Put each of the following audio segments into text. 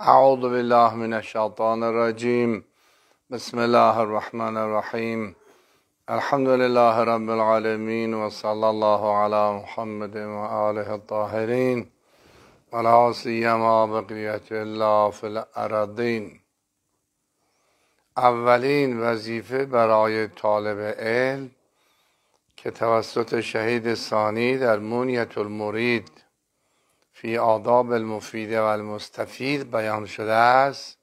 اعوذ بالله من الشیطان الرجیم بسم الله الرحمن الرحیم الحمد لله رب العالمین و صلی الله علی محمد و آله الطاهرین لا سیما بقیت الله فی الارضین اولین وظیفه برای طالب علم که توسط شهید ثانی در مونیت المرید فی آداب المفید و المستفید بیان شده است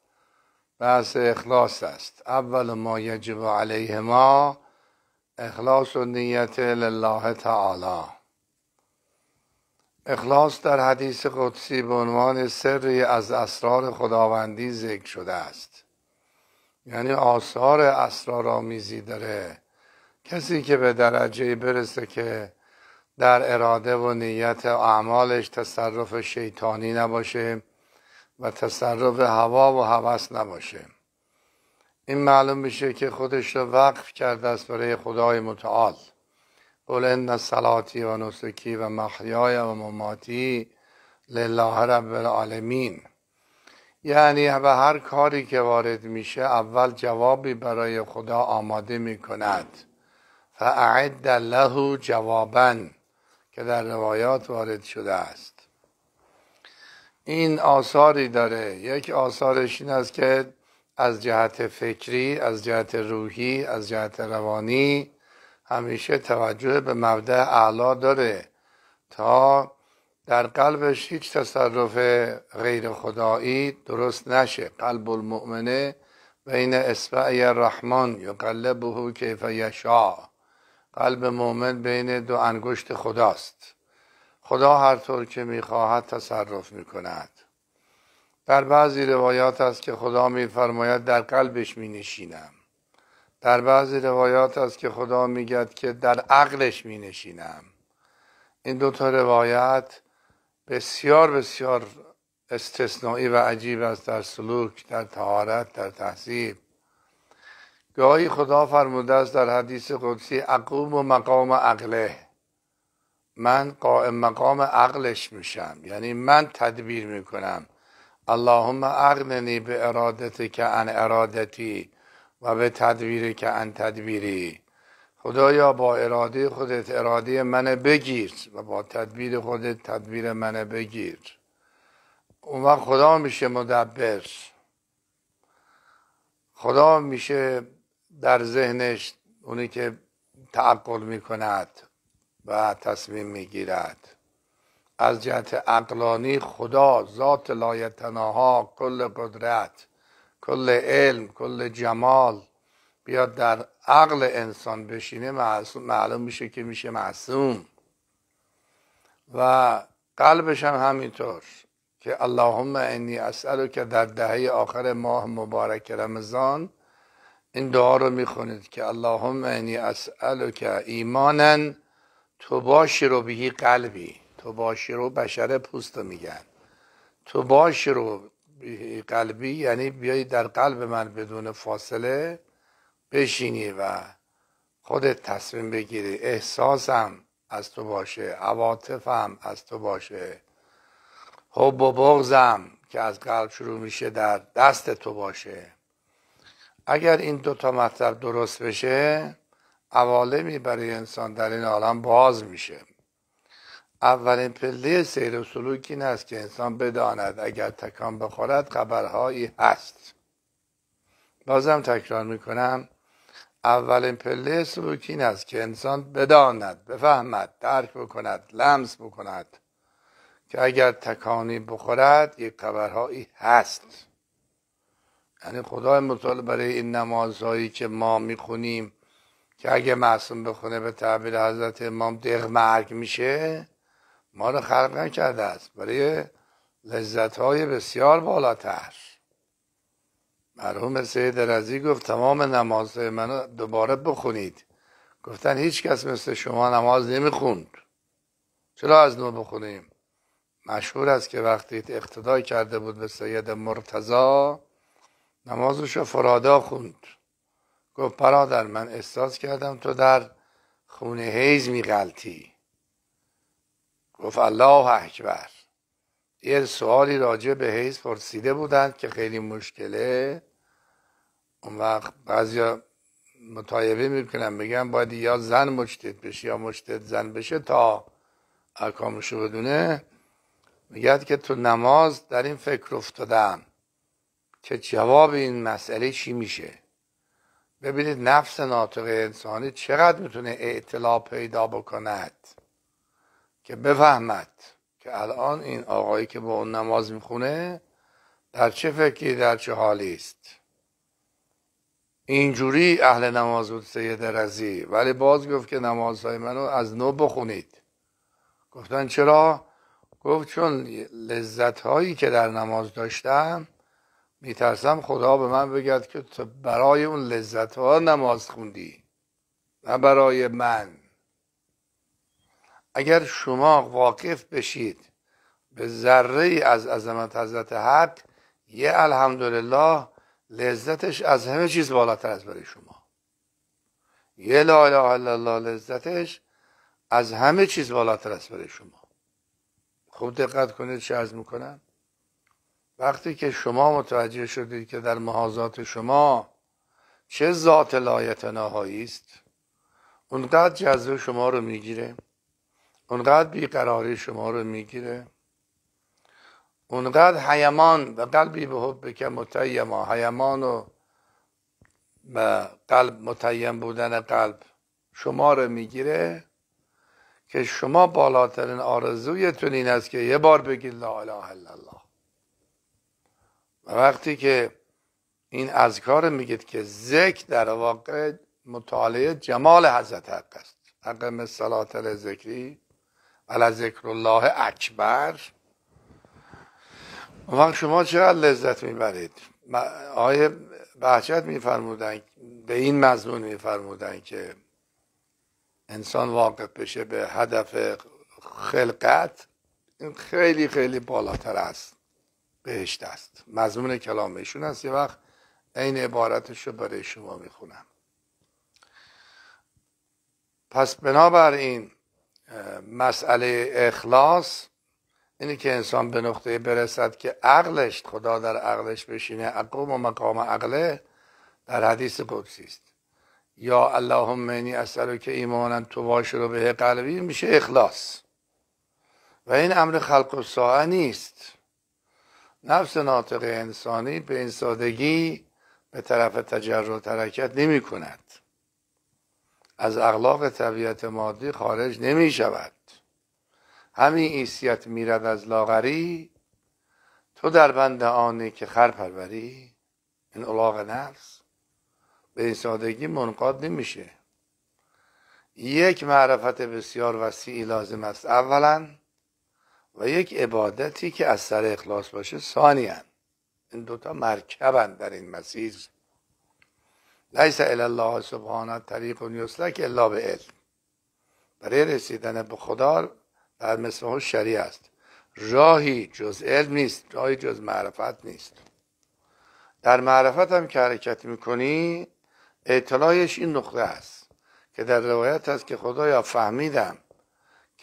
بحث اخلاص است اول ما یجب علیه ما اخلاص و نیت لله تعالی اخلاص در حدیث قدسی به عنوان سری از اسرار خداوندی ذکر شده است یعنی آثار اسرارآمیزی داره کسی که به درجه برسه که در اراده و نیت اعمالش تصرف شیطانی نباشه و تصرف هوا و هوس نباشه این معلوم میشه که خودش رو وقف کرده است برای خدای متعال قل ان صلاتی و نسکی و محیای و مماتی لله رب العالمین یعنی به هر کاری که وارد میشه اول جوابی برای خدا آماده میکند فاعد له جوابا که در روایات وارد شده است این آثاری داره یک آثارش این است که از جهت فکری از جهت روحی از جهت روانی همیشه توجه به مبدع اعلا داره تا در قلبش هیچ تصرف غیر خدایی درست نشه قلب المؤمنه بین اسبعی الرحمن یقلبه کیف یشاء قلب مؤمن بین دو انگشت خداست خدا هر طور که میخواهد تصرف میکند در بعضی روایات است که خدا میفرماید در قلبش مینشینم در بعضی روایات است که خدا میگد که در عقلش مینشینم این دو تا روایت بسیار بسیار استثنایی و عجیب است در سلوک در تهارت در تحصیب گاهی خدا فرموده است در حدیث قدسی اقوم و مقام عقله من قائم مقام عقلش میشم یعنی من تدبیر میکنم اللهم اغننی به ارادت که ان ارادتی و به تدبیر که ان تدبیری خدایا با اراده خودت اراده من بگیر و با تدبیر خودت تدبیر من بگیر اون وقت خدا میشه مدبر خدا میشه در ذهنش اونی که تعقل می کند و تصمیم می گیرد از جهت عقلانی خدا ذات لایتناها کل قدرت کل علم کل جمال بیاد در عقل انسان بشینه معصوم معلوم میشه که میشه معصوم و قلبش هم همینطور که اللهم انی اسئلک که در دهه آخر ماه مبارک رمضان این دعا رو میخونید که اللهم انی که ایمانا تو باشی رو بهی قلبی تو باشی رو بشر پوست میگن تو باشی رو بهی قلبی یعنی بیای در قلب من بدون فاصله بشینی و خودت تصمیم بگیری احساسم از تو باشه عواطفم از تو باشه حب و بغزم که از قلب شروع میشه در دست تو باشه اگر این دو تا مطلب درست بشه عوالمی برای انسان در این عالم باز میشه اولین پله سیر و سلوک این است که انسان بداند اگر تکان بخورد خبرهایی هست بازم تکرار میکنم اولین پله سلوک این است که انسان بداند بفهمد درک بکند لمس بکند که اگر تکانی بخورد یک خبرهایی هست یعنی خدای مطال برای این نمازهایی که ما میخونیم که اگه معصوم بخونه به تعبیر حضرت امام دق مرگ میشه ما رو خلق نکرده است برای لذت های بسیار بالاتر مرحوم سید رزی گفت تمام نمازهای منو دوباره بخونید گفتن هیچ کس مثل شما نماز نمیخوند چرا از نو بخونیم مشهور است که وقتی اقتدای کرده بود به سید مرتضا نمازش فرادا خوند گفت برادر من احساس کردم تو در خونه حیز میغلطی گفت الله اکبر یه سوالی راجع به حیز پرسیده بودند که خیلی مشکله اون وقت بعضی مطایبه میکنم بگم باید یا زن مشتت بشه یا مشتت زن بشه تا اکامشو بدونه میگه که تو نماز در این فکر افتادم که جواب این مسئله چی میشه ببینید نفس ناطق انسانی چقدر میتونه اطلاع پیدا بکند که بفهمد که الان این آقایی که با اون نماز میخونه در چه فکری در چه حالی است اینجوری اهل نماز بود سید رزی ولی باز گفت که نمازهای منو از نو بخونید گفتن چرا گفت چون لذت هایی که در نماز داشتم میترسم خدا به من بگد که تو برای اون لذت ها نماز خوندی نه برای من اگر شما واقف بشید به ذره از عظمت حضرت حق یه الحمدلله لذتش از همه چیز بالاتر از برای شما یه لا اله الا الله لذتش از همه چیز بالاتر است برای شما خوب دقت کنید چه از میکنم وقتی که شما متوجه شدید که در محاذات شما چه ذات لایت است اونقدر جذب شما رو میگیره اونقدر بیقراری شما رو میگیره اونقدر حیمان و قلبی به حب که متیما حیمان و و قلب متیم بودن قلب شما رو میگیره که شما بالاترین آرزویتون این است که یه بار بگید لا اله الا الله و وقتی که این اذکار میگید که ذکر در واقع مطالعه جمال حضرت حق است اقم صلات ذکری علی ذکر الله اکبر وقت شما چقدر لذت میبرید آقای بهجت میفرمودن به این مضمون میفرمودن که انسان واقع بشه به هدف خلقت این خیلی خیلی بالاتر است بهشت است مضمون کلام ایشون است یه وقت عین عبارتش رو برای شما میخونم پس بنابراین مسئله اخلاص اینه که انسان به نقطه برسد که عقلش خدا در عقلش بشینه اقوم و مقام عقله در حدیث قدسی است یا اللهم انی اسالو که ایمانن تو رو به قلبی میشه اخلاص و این امر خلق و نیست نفس ناطق انسانی به این سادگی به طرف تجرد حرکت نمی کند از اغلاق طبیعت مادی خارج نمی شود همین ایسیت میرد از لاغری تو در بند آنی که خر پروری این الاغ نفس به این سادگی منقاد نمیشه یک معرفت بسیار وسیعی لازم است اولا و یک عبادتی که از سر اخلاص باشه ثانی این دوتا مرکبن در این مسیر لیس الله سبحانه طریق و یسلک الا به علم برای رسیدن به خدا در مثل شریع است راهی جز علم نیست راهی جز معرفت نیست در معرفت هم که حرکت میکنی اطلاعش این نقطه است که در روایت هست که خدایا فهمیدم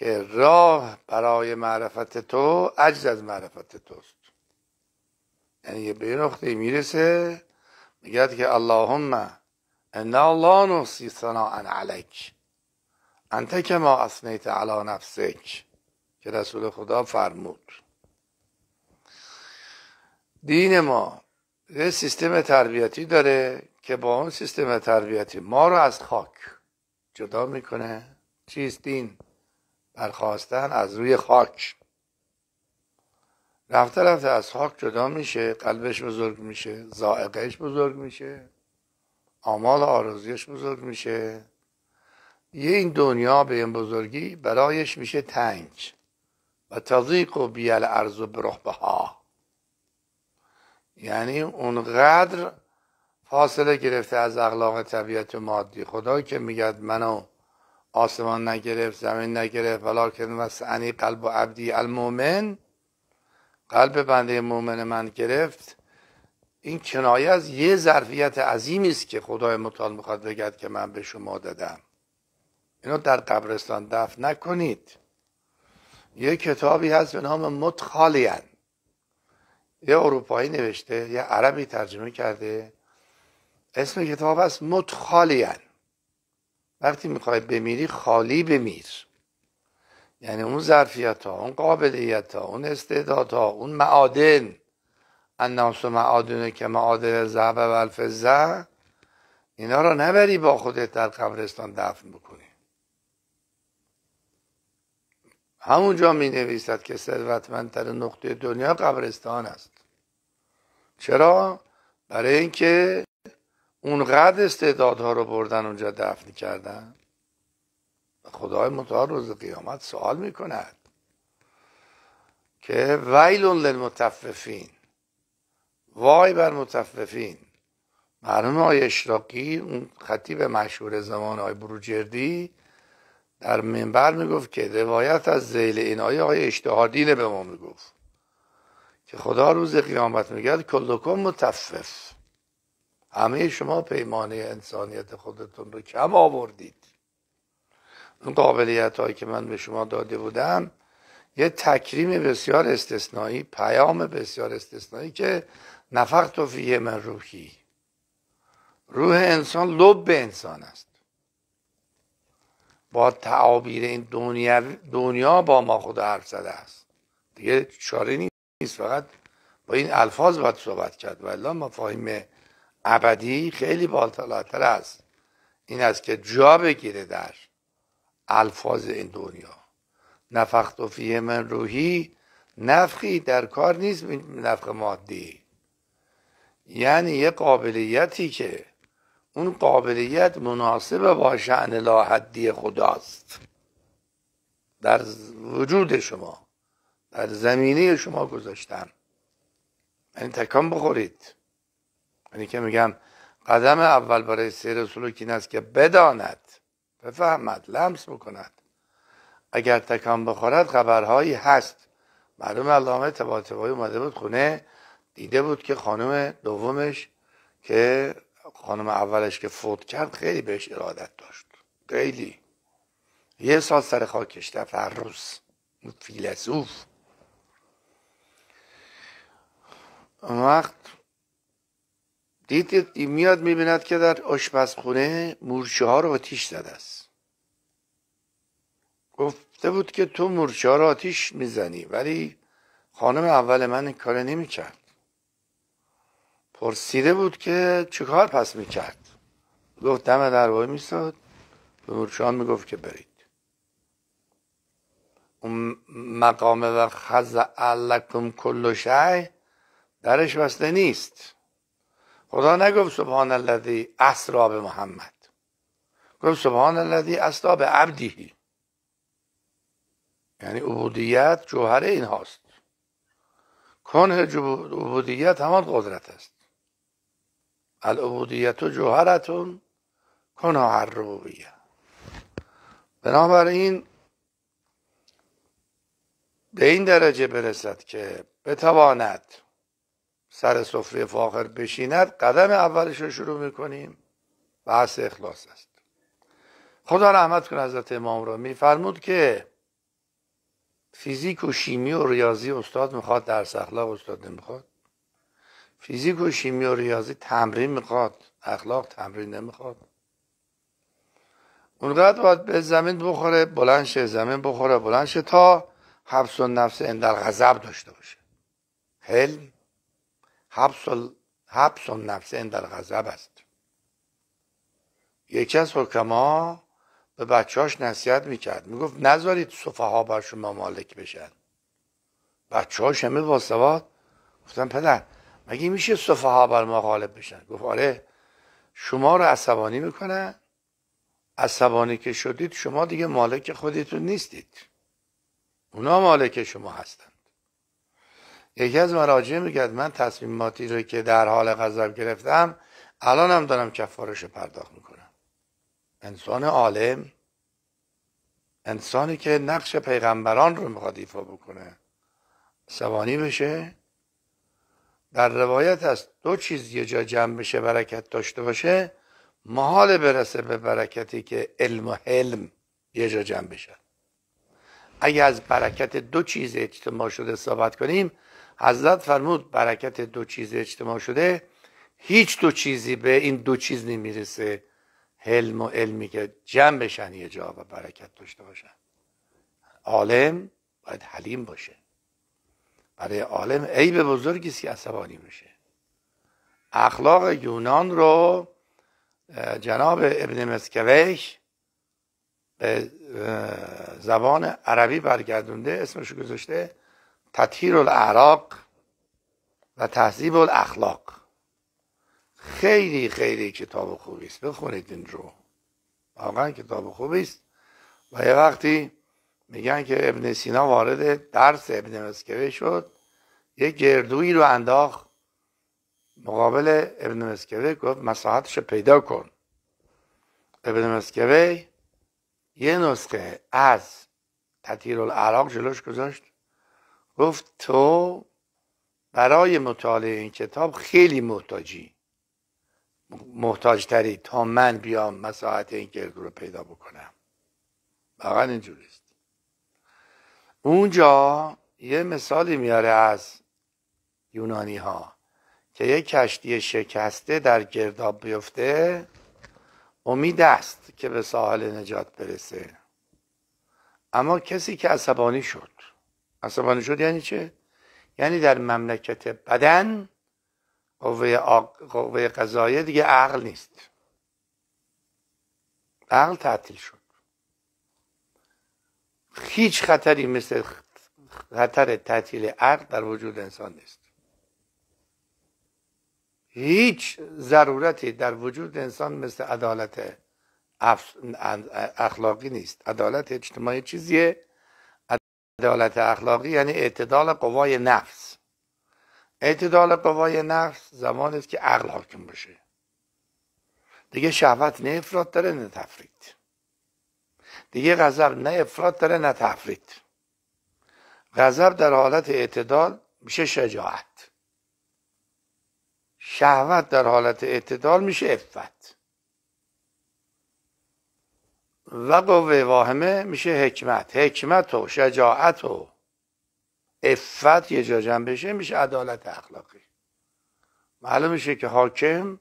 که راه برای معرفت تو عجز از معرفت توست یعنی یه این میرسه میگه که اللهم انا لا نحصی ثناعا علیک انت که ما اثنیت علی نفسک که رسول خدا فرمود دین ما یه سیستم تربیتی داره که با اون سیستم تربیتی ما رو از خاک جدا میکنه چیست دین برخواستن از روی خاک رفته رفته از خاک جدا میشه قلبش بزرگ میشه زائقهش بزرگ میشه آمال آرزویش بزرگ میشه یه این دنیا به این بزرگی برایش میشه تنگ و تضیق و بیال ارز و به بها یعنی اونقدر فاصله گرفته از اخلاق طبیعت مادی خدایی که میگد منو آسمان نگرفت زمین نگرفت ولیکن وسعنی قلب و عبدی المومن قلب بنده مومن من گرفت این کنایه از یه ظرفیت عظیمی است که خدای متعال میخواد بگد که من به شما دادم اینو در قبرستان دفن نکنید یه کتابی هست به نام متخالیان یه اروپایی نوشته یه عربی ترجمه کرده اسم کتاب هست متخالیان وقتی میخوای بمیری خالی بمیر یعنی اون ظرفیت ها اون قابلیت ها اون استعداد ها اون معادن الناس و معادن که معادن زهب و الفزه اینا رو نبری با خودت در قبرستان دفن بکنی همونجا می نویسد که ثروتمندتر نقطه دنیا قبرستان است چرا برای اینکه اونقدر استعدادها رو بردن اونجا دفن کردن خدای متعال روز قیامت سوال میکند که ویلون للمتففین وای بر متففین مرحوم آقای اشراقی اون خطیب مشهور زمان های بروجردی در منبر میگفت که روایت از زیل این آیه آقای اشتهادینه به ما میگفت که خدا روز قیامت میگرد کلکم متفف همه شما پیمانه انسانیت خودتون رو کم آوردید اون قابلیت هایی که من به شما داده بودم یه تکریم بسیار استثنایی پیام بسیار استثنایی که نفق تو من روحی روح انسان لب انسان است با تعابیر این دنیا, دنیا با ما خدا حرف زده است دیگه چاره نیست فقط با این الفاظ باید صحبت کرد ولی مفاهیم ابدی خیلی بالاتر است این است که جا بگیره در الفاظ این دنیا نفخت و فیه من روحی نفخی در کار نیست نفخ مادی یعنی یه قابلیتی که اون قابلیت مناسب با شعن لاحدی خداست در وجود شما در زمینه شما گذاشتن یعنی تکان بخورید یعنی که میگم قدم اول برای سیر سلوک این است که بداند بفهمد لمس بکند اگر تکان بخورد خبرهایی هست معلوم علامه تباتبایی اومده بود خونه دیده بود که خانم دومش که خانم اولش که فوت کرد خیلی بهش ارادت داشت خیلی یه سال سر خاکش رفت فیلسوف اون وقت دید میاد میبیند که در آشپزخونه مورچه ها رو آتیش زده است گفته بود که تو مورچه ها رو آتیش میزنی ولی خانم اول من این کاره نمیکرد پرسیده بود که چه کار پس میکرد گفت دم در میستاد به ها میگفت که برید اون مقام و خز علکم کل شی درش بسته نیست خدا نگفت سبحان الذی اسرا به محمد گفت سبحان الذی اسرا به عبدی یعنی عبودیت جوهر این هاست کنه عبودیت همان قدرت است العبودیت و جوهرتون کنه هر ربوبیه بنابراین به این درجه برسد که بتواند سر سفره فاخر بشیند قدم اولش رو شروع میکنیم بحث اخلاص است خدا رحمت کنه حضرت امام را میفرمود که فیزیک و شیمی و ریاضی استاد میخواد درس اخلاق استاد نمیخواد فیزیک و شیمی و ریاضی تمرین میخواد اخلاق تمرین نمیخواد اونقدر باید به زمین بخوره بلند زمین بخوره بلند تا حبس و نفس اندر غضب داشته باشه حلم حبس نفس در غضب است یکی از حکما به بچهاش نصیحت میکرد میگفت نذارید ها بر شما مالک بشن هاش همه با گفتن پدر مگه میشه ها بر ما غالب بشن گفت آره شما رو عصبانی میکنن عصبانی که شدید شما دیگه مالک خودتون نیستید اونا مالک شما هستن یکی از مراجع میگد من تصمیماتی رو که در حال غضب گرفتم الان هم دارم کفارش پرداخت میکنم انسان عالم انسانی که نقش پیغمبران رو میخواد ایفا بکنه سوانی بشه در روایت از دو چیز یه جا جمع بشه برکت داشته باشه محال برسه به برکتی که علم و حلم یه جا جمع بشه اگه از برکت دو چیز اجتماع شده ثابت کنیم حضرت فرمود برکت دو چیز اجتماع شده هیچ دو چیزی به این دو چیز نمیرسه حلم و علمی که جمع بشن یه جا و برکت داشته باشن عالم باید حلیم باشه برای عالم عیب بزرگی است که عصبانی میشه اخلاق یونان رو جناب ابن مسکویش به زبان عربی برگردونده اسمشو گذاشته تطهیر الاعراق و تهذیب الاخلاق خیلی خیلی کتاب خوبی است بخونید این رو واقعا کتاب خوبی است و یه وقتی میگن که ابن سینا وارد درس ابن مسکوی شد یه گردویی رو انداخت مقابل ابن مسکوی گفت مساحتش رو پیدا کن ابن مسکوه یه نسخه از تطهیر العراق جلوش گذاشت گفت تو برای مطالعه این کتاب خیلی محتاجی محتاج تری تا من بیام مساحت این گردو رو پیدا بکنم واقعا اینجوریست اونجا یه مثالی میاره از یونانی ها که یه کشتی شکسته در گرداب بیفته امید است که به ساحل نجات برسه اما کسی که عصبانی شد عصبانی شد یعنی چه؟ یعنی در مملکت بدن قوه, آق... قوه قضایه دیگه عقل نیست عقل تعطیل شد هیچ خطری مثل خطر تعطیل عقل در وجود انسان نیست هیچ ضرورتی در وجود انسان مثل عدالت اخلاقی نیست عدالت اجتماعی چیزیه عدالت اخلاقی یعنی اعتدال قوای نفس اعتدال قوای نفس زمانی است که عقل حاکم باشه دیگه شهوت نه افراد داره نه تفرید دیگه غضب نه افراد داره نه تفرید غضب در حالت اعتدال میشه شجاعت شهوت در حالت اعتدال میشه افت و قوه واهمه میشه حکمت حکمت و شجاعت و افت یه جا جمع بشه میشه عدالت اخلاقی معلوم میشه که حاکم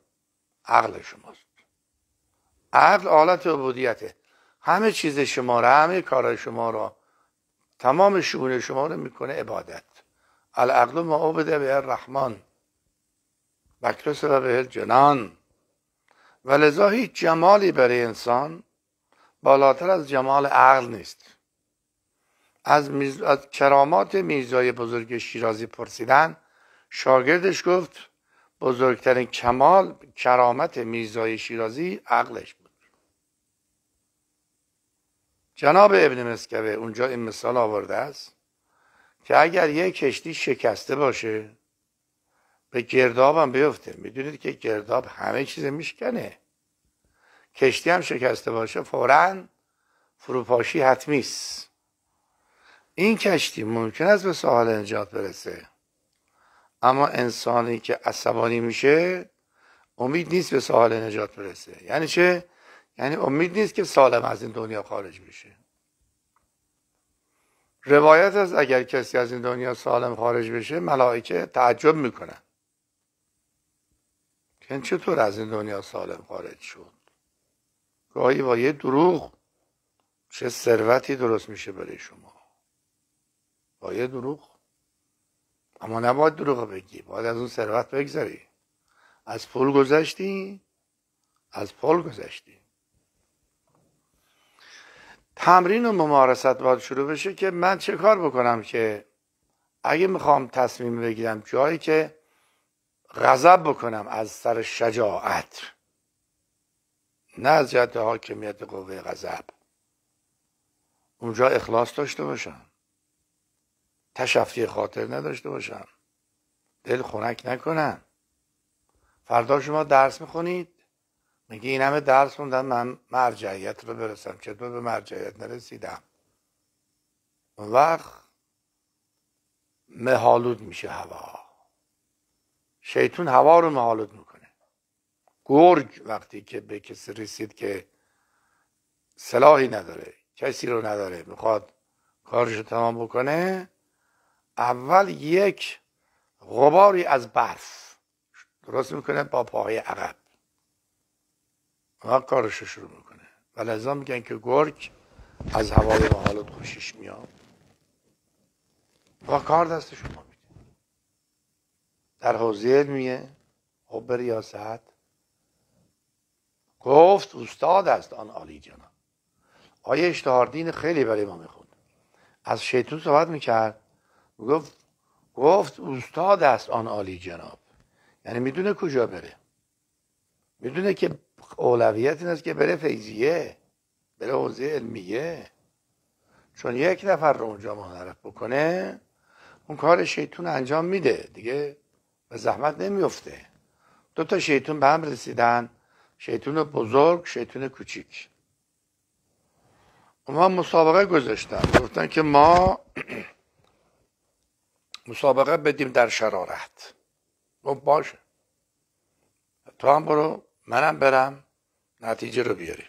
عقل شماست عقل آلت عبودیته همه چیز شما را همه کار شما را تمام شعون شما رو میکنه عبادت العقل ما عبده به الرحمن بکرس و به جنان ولذا هیچ جمالی برای انسان بالاتر از جمال عقل نیست از, میز... از کرامات میزای بزرگ شیرازی پرسیدن شاگردش گفت بزرگترین کمال کرامت میزای شیرازی عقلش بود جناب ابن مسکوه اونجا این مثال آورده است که اگر یک کشتی شکسته باشه به گردابم بیفته میدونید که گرداب همه چیز میشکنه کشتی هم شکسته باشه فورا فروپاشی حتمی است این کشتی ممکن است به ساحل نجات برسه اما انسانی که عصبانی میشه امید نیست به ساحل نجات برسه یعنی چه یعنی امید نیست که سالم از این دنیا خارج بشه روایت از اگر کسی از این دنیا سالم خارج بشه ملائکه تعجب میکنن که چطور از این دنیا سالم خارج شد گاهی با یه دروغ چه ثروتی درست میشه برای شما با یه دروغ اما نباید دروغ بگی باید از اون ثروت بگذری از پول گذشتی از پول گذشتی تمرین و ممارست باید شروع بشه که من چه کار بکنم که اگه میخوام تصمیم بگیرم جایی که غضب بکنم از سر شجاعت نه از جهت حاکمیت قوه غضب اونجا اخلاص داشته باشم تشفی خاطر نداشته باشم دل خنک نکنم فردا شما درس میخونید میگه این همه درس خوندم من مرجعیت رو برسم چطور به مرجعیت نرسیدم اون وقت مهالود میشه هوا شیطون هوا رو مهالود میکنه گرگ وقتی که به کسی رسید که سلاحی نداره کسی رو نداره میخواد کارش رو تمام بکنه اول یک غباری از برف درست میکنه با پاهای عقب اونها کارش رو شروع میکنه ولی میگن که گرگ از هوای محالت خوشش میاد و کار دست شما میده در حوزه علمیه به خب ریاست گفت استاد است آن عالی جناب آیه اشتهاردین خیلی برای ما میخوند از شیطون صحبت میکرد گفت گفت استاد است آن عالی جناب یعنی میدونه کجا بره میدونه که اولویت این است که بره فیضیه بره حوزه علمیه چون یک نفر رو اونجا منحرف بکنه اون کار شیطون انجام میده دیگه به زحمت نمیفته دو تا شیطون به هم رسیدن شیطون بزرگ شیطون کوچیک اونها مسابقه گذاشتن گفتن که ما مسابقه بدیم در شرارت گفت باشه تو هم برو منم برم نتیجه رو بیاریم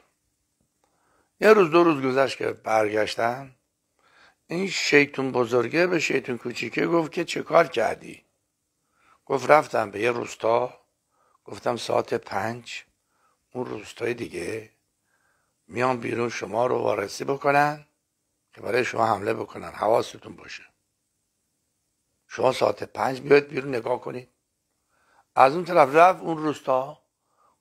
یه روز دو روز گذشت که برگشتن این شیطون بزرگه به شیطون کوچیکه گفت که چه کار کردی گفت رفتم به یه روستا گفتم ساعت پنج اون روستای دیگه میان بیرون شما رو وارسی بکنن که برای شما حمله بکنن حواستون باشه شما ساعت پنج بیاید بیرون نگاه کنید از اون طرف رفت اون روستا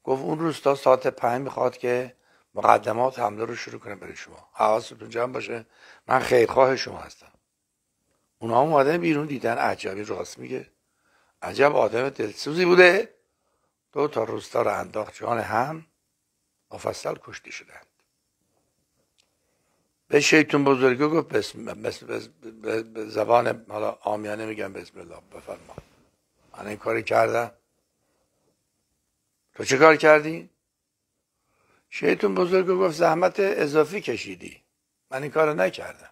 گفت اون روستا ساعت پنج میخواد که مقدمات حمله رو شروع کنه برای شما حواستون جمع باشه من خیرخواه شما هستم اونا هم بیرون دیدن عجبی راست میگه عجب آدم دلسوزی بوده دو تا روستا را انداخت جان هم مفصل کشته شدند به شیطون بزرگو گفت بسم بس بس زبان حالا آمیانه میگم بسم الله بفرما من این کاری کردم تو چه کار کردی؟ شیطون بزرگو گفت زحمت اضافی کشیدی من این کار نکردم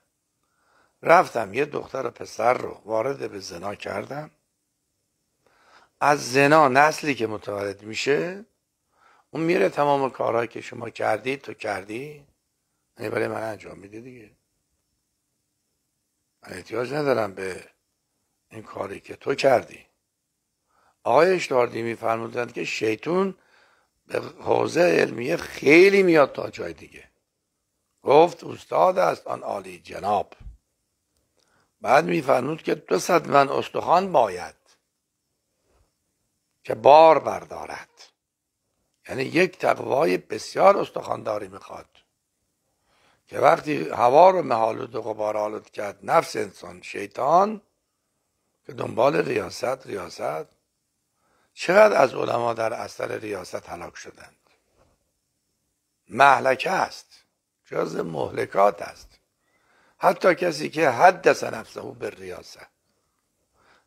رفتم یه دختر و پسر رو وارد به زنا کردم از زنا نسلی که متولد میشه اون میره تمام کارهایی که شما کردی تو کردی یعنی برای من انجام میده دیگه من احتیاج ندارم به این کاری که تو کردی آقای اشتاردی میفرمودند که شیطون به حوزه علمیه خیلی میاد تا جای دیگه گفت استاد است آن عالی جناب بعد میفرمود که دو صد من استخوان باید که بار بردارد یعنی یک تقوای بسیار استخانداری میخواد که وقتی هوا رو محالود و غبار آلود کرد نفس انسان شیطان که دنبال ریاست ریاست چقدر از علما در اثر ریاست هلاک شدند محلکه است جز مهلکات است حتی کسی که حد نفسه به ریاست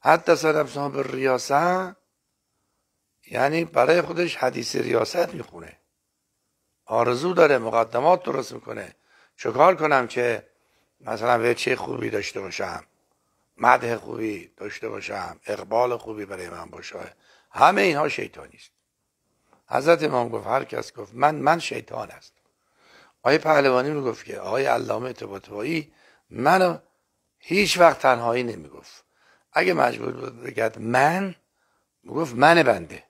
حد نفسه به ریاست یعنی برای خودش حدیث ریاست میخونه آرزو داره مقدمات درست میکنه چکار کنم که مثلا به چه خوبی داشته باشم مدح خوبی داشته باشم اقبال خوبی برای من باشه همه اینها شیطانی است حضرت امام گفت هر کس گفت من من شیطان است آقای پهلوانی میگفت گفت که آقای علامه طباطبایی منو هیچ وقت تنهایی نمیگفت اگه مجبور بود بگد من میگفت من بنده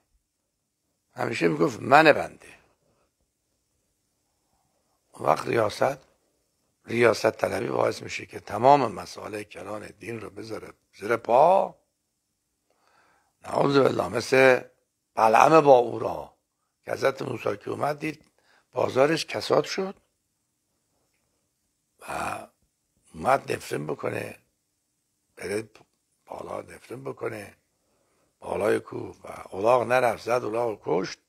همیشه میگفت من بنده وقت ریاست ریاست طلبی باعث میشه که تمام مسائل کلان دین رو بذاره زیر پا نعوذ بالله مثل بلعم با او را که حضرت موسی که اومد دید بازارش کساد شد و اومد نفرین بکنه بره بالا نفرین بکنه بالای کوه و اولاغ نرفت زد اولاغ کشت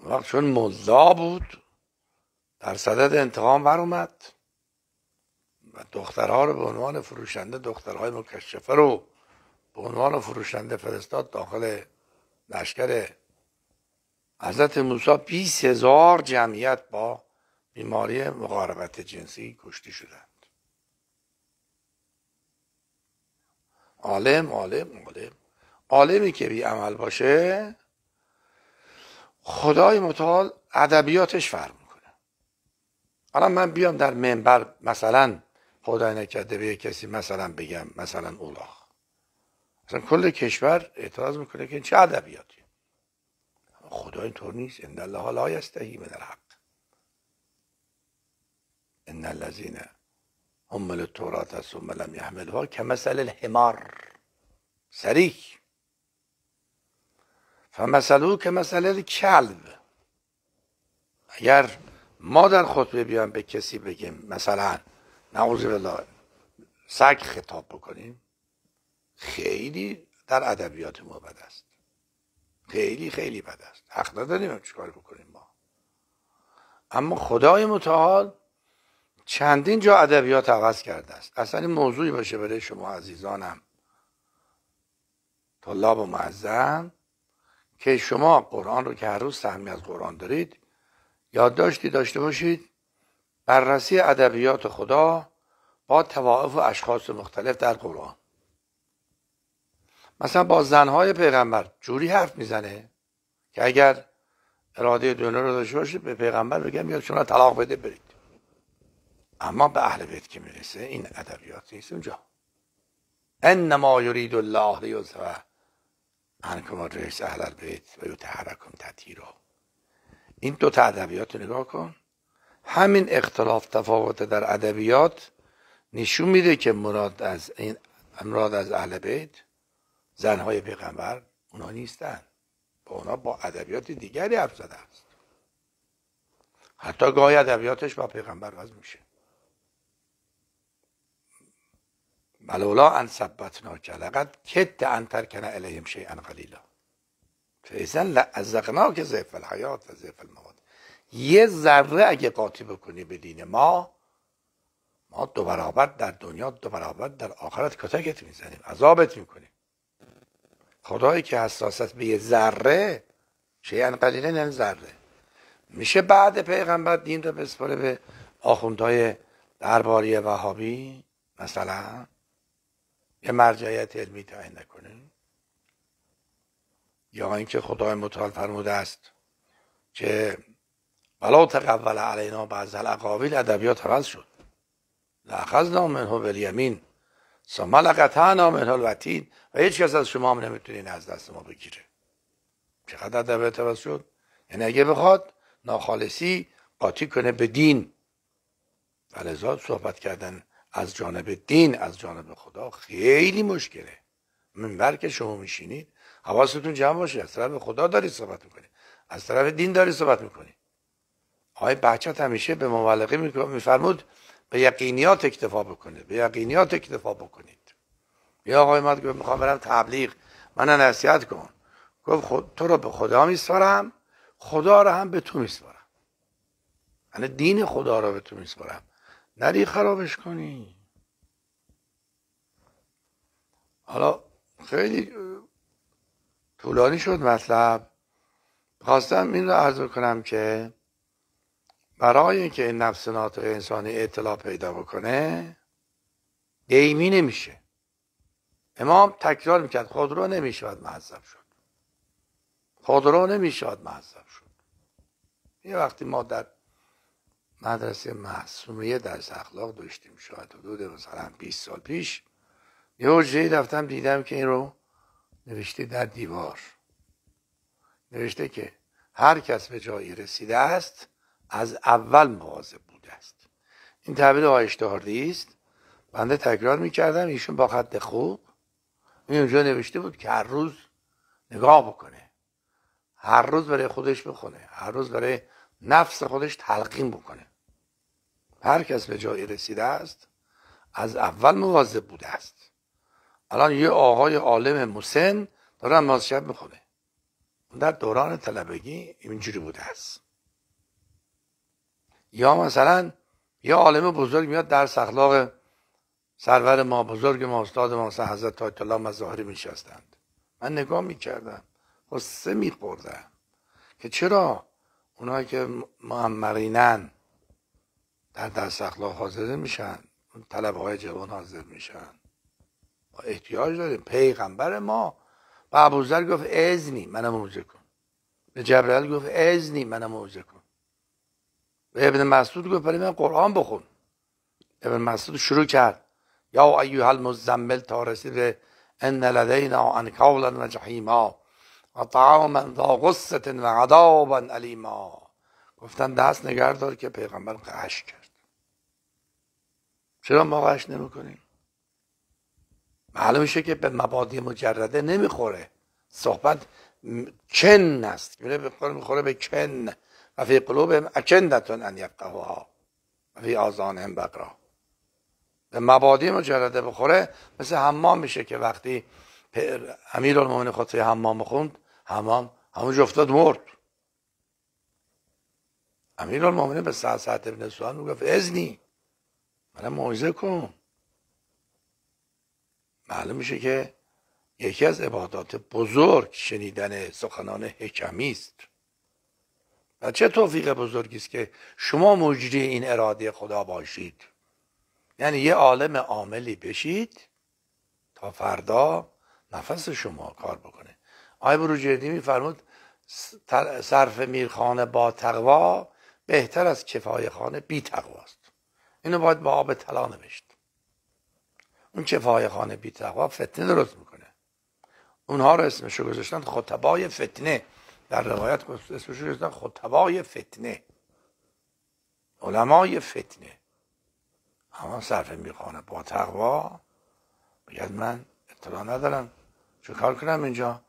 وقت چون ملا بود در صدد انتقام بر اومد و دخترها رو به عنوان فروشنده دخترهای مکشفه رو به عنوان فروشنده فرستاد داخل لشکر حضرت موسی 20 هزار جمعیت با بیماری مقاربت جنسی کشته شدند عالم عالم عالم عالمی که بی عمل باشه خدای متعال ادبیاتش فرق میکنه حالا من بیام در منبر مثلا خدای نکرده به کسی مثلا بگم مثلا اولاخ مثلا کل کشور اعتراض میکنه که چه ادبیاتی خدا اینطور نیست ان الله لا یستحی من الحق ان الذين هم للتوراة ثم لم يحملها كمثل الحمار سریح او که مسئله کلب اگر ما در خطبه بیایم به کسی بگیم مثلا نعوذ بالله سگ خطاب بکنیم خیلی در ادبیات ما بد است خیلی خیلی بد است حق نداریم چیکار بکنیم ما اما خدای متعال چندین جا ادبیات عوض کرده است اصلا این موضوعی باشه برای شما عزیزانم طلاب و معظم که شما قرآن رو که هر روز سهمی از قرآن دارید یادداشتی داشته باشید بررسی ادبیات خدا با تواعف و اشخاص مختلف در قرآن مثلا با زنهای پیغمبر جوری حرف میزنه که اگر اراده دنیا رو داشته باشید به پیغمبر بگم یا شما طلاق بده برید اما به اهل بیت که میرسه این ادبیات نیست اونجا انما یرید الله لیذهب من کما اهل البیت و یتحرکم تطهیرا این دو تا ادبیات رو نگاه کن همین اختلاف تفاوت در ادبیات نشون میده که مراد از این مراد از اهل بیت زنهای پیغمبر اونا نیستن با اونا با ادبیات دیگری حرف زده است حتی گاهی ادبیاتش با پیغمبر وز میشه ولولا ان ثبتناک لقد کت ان ترکن الیهم شیئا قلیلا فاذا که ضعف الحیات و ضعف المواد یه ذره اگه قاطی بکنی به دین ما ما دو برابر در دنیا دو برابر در آخرت کتکت میزنیم عذابت میکنیم خدایی که حساست به یه ذره شیئا قلیله یعنی ذره میشه بعد پیغمبر دین رو بسپره به آخوندهای درباری وهابی مثلا یه مرجعیت علمی تعیین نکنه یا اینکه خدای متعال فرموده است که ولو تقبل علینا بعض الاقاویل ادبیات عوض شد نام منه بالیمین ثم نام منه الوتین و هیچ کس از شما هم نمیتونین از دست ما بگیره چقدر ادبیات عوض شد یعنی اگه بخواد ناخالصی قاطی کنه به دین ولذا صحبت کردن از جانب دین از جانب خدا خیلی مشکله منبر که شما میشینید حواستون جمع باشه از طرف خدا داری صحبت میکنی از طرف دین داری صحبت میکنی آقای بچت همیشه به مولقه میفرمود به یقینیات اکتفا بکنه به یقینیات اکتفا بکنید یا آقای مد گفت میخوام برم تبلیغ من نصیحت کن گفت خود تو رو به خدا میسپارم خدا رو هم به تو میسپارم یعنی دین خدا رو به تو میسپارم نری خرابش کنی حالا خیلی طولانی شد مطلب خواستم این رو عرض کنم که برای اینکه این نفس ناطق انسانی اطلاع پیدا بکنه دیمی نمیشه امام تکرار میکرد خودرو نمیشود معذب شد خودرو نمیشود معذب شد یه وقتی ما در مدرسه محسومیه در اخلاق داشتیم شاید حدود مثلا 20 سال پیش یه حجره رفتم دیدم که این رو نوشته در دیوار نوشته که هر کس به جایی رسیده است از اول مواظب بوده است این تعبیر آیشداردی است بنده تکرار میکردم ایشون با خط خوب این اونجا نوشته بود که هر روز نگاه بکنه هر روز برای خودش بخونه هر روز برای نفس خودش تلقین بکنه هر کس به جایی رسیده است از اول مواظب بوده است الان یه آقای عالم مسن داره نماز شب میخونه در دوران طلبگی اینجوری بوده است یا مثلا یه عالم بزرگ میاد در اخلاق سرور ما بزرگ ما استاد ما حضرت تا الله مظاهری میشستند من نگاه میکردم سه میخوردم که چرا اونایی که معمرینن در دست اخلاق حاضر میشن اون طلب های جوان حاضر میشن ما احتیاج داریم پیغمبر ما و ابوذر گفت ازنی منم موجه کن به جبرئیل گفت ازنی منم موجه کن به ابن مسعود گفت برای من قرآن بخون ابن مسعود شروع کرد یا ایوه المزمل تا به ان لدینا انکاولا و جحیما و طعاما ذا غصت و عذابا علیما گفتن دست نگردار که پیغمبر قش کرد چرا ما قش نمیکنیم معلوم میشه که به مبادی مجرده نمیخوره صحبت چن است میخوره به چن و فی قلوبهم اکندتون ان یفقهوها و فی هم بقرا به مبادی مجرده بخوره مثل حمام میشه که وقتی امیر المومن همما حمام خوند حمام همون افتاد مرد امیر المامنه به سعد ساعت ابن سوان میگفت ازنی منم معجزه کن معلوم میشه که یکی از عبادات بزرگ شنیدن سخنان حکمی است و چه توفیق بزرگی است که شما مجری این اراده خدا باشید یعنی یه عالم عاملی بشید تا فردا نفس شما کار بکنه آقای بروجردی میفرمود صرف میرخانه با تقوا بهتر از کفای خانه بی تقواست اینو باید با آب طلا نوشت اون کفای خانه بی تقوا فتنه درست میکنه اونها رو اسمشو گذاشتن خطبای فتنه در روایت اسمشو گذاشتن خطبای فتنه علمای فتنه اما صرف میرخانه با تقوا باید من اطلاع ندارم چه کار کنم اینجا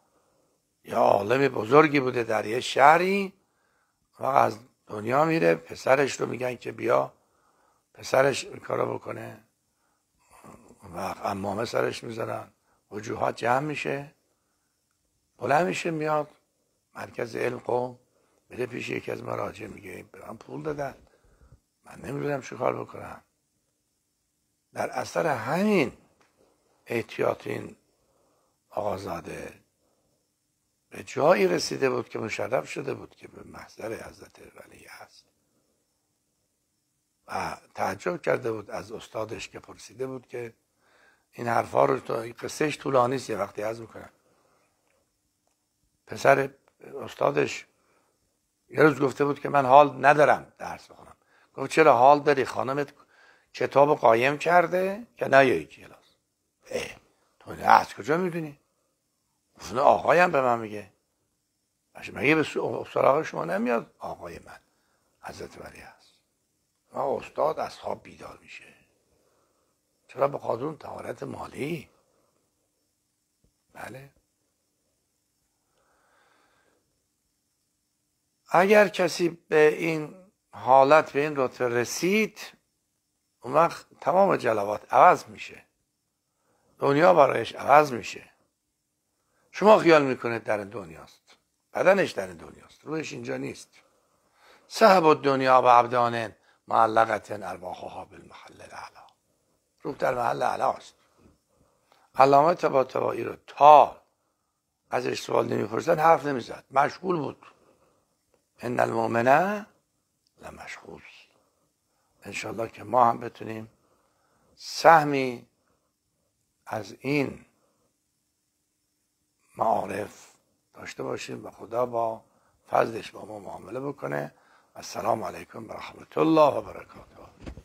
یا عالم بزرگی بوده در یه شهری و از دنیا میره پسرش رو میگن که بیا پسرش کارو بکنه و امامه سرش میذارن وجوهات جمع میشه بلند میشه میاد مرکز علم قوم میره پیش یکی از مراجع میگه به من پول دادن من نمیدونم چه کار بکنم در اثر همین احتیاط این آقازاده به جایی رسیده بود که مشرف شده بود که به محضر حضرت ولی هست و تعجب کرده بود از استادش که پرسیده بود که این حرفا رو تا قصهش طولانی است یه وقتی از میکنم پسر استادش یه روز گفته بود که من حال ندارم درس بخونم گفت چرا حال داری خانمت کتاب قایم کرده که یکی کلاس تو از کجا میدونی اصلا آقایم به من میگه مگه به سراغ شما نمیاد آقای من حضرت ولی هست و استاد از خواب بیدار میشه چرا به قادرون تهارت مالی بله اگر کسی به این حالت به این رتبه رسید اون وقت تمام جلوات عوض میشه دنیا برایش عوض میشه شما خیال میکنید در دنیاست بدنش در دنیاست روحش اینجا نیست صاحب دنیا و عبدان معلقتن ها بالمحل الاعلا روح در محل اعلاست علامه تبا رو تا ازش سوال نمیپرسن حرف نمیزد مشغول بود ان المؤمنه لمشغول الله که ما هم بتونیم سهمی از این معارف داشته باشیم و خدا با فضلش با ما معامله بکنه السلام علیکم و رحمت الله و برکاته